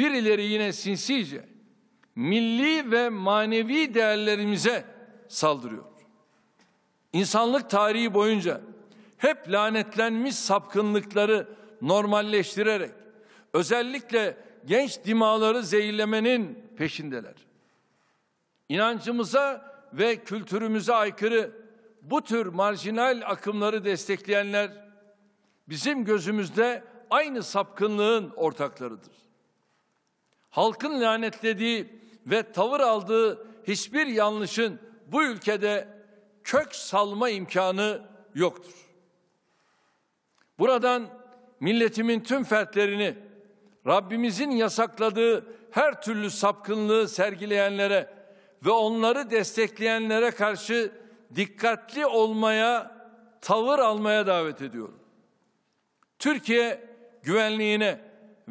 Birileri yine sinsice milli ve manevi değerlerimize saldırıyor. İnsanlık tarihi boyunca hep lanetlenmiş sapkınlıkları normalleştirerek özellikle genç dimaları zehirlemenin peşindeler. İnancımıza ve kültürümüze aykırı bu tür marjinal akımları destekleyenler bizim gözümüzde aynı sapkınlığın ortaklarıdır halkın lanetlediği ve tavır aldığı hiçbir yanlışın bu ülkede kök salma imkanı yoktur. Buradan milletimin tüm fertlerini Rabbimizin yasakladığı her türlü sapkınlığı sergileyenlere ve onları destekleyenlere karşı dikkatli olmaya, tavır almaya davet ediyorum. Türkiye güvenliğine,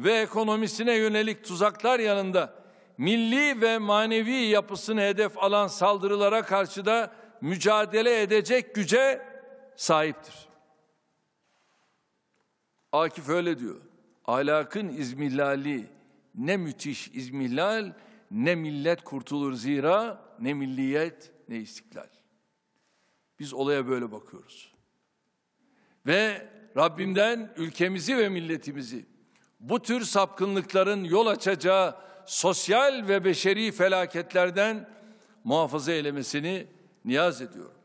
ve ekonomisine yönelik tuzaklar yanında milli ve manevi yapısını hedef alan saldırılara karşı da mücadele edecek güce sahiptir. Akif öyle diyor. Ahlakın izmihlali ne müthiş izmihlal ne millet kurtulur zira ne milliyet ne istiklal. Biz olaya böyle bakıyoruz. Ve Rabbimden ülkemizi ve milletimizi bu tür sapkınlıkların yol açacağı sosyal ve beşeri felaketlerden muhafaza eylemesini niyaz ediyorum.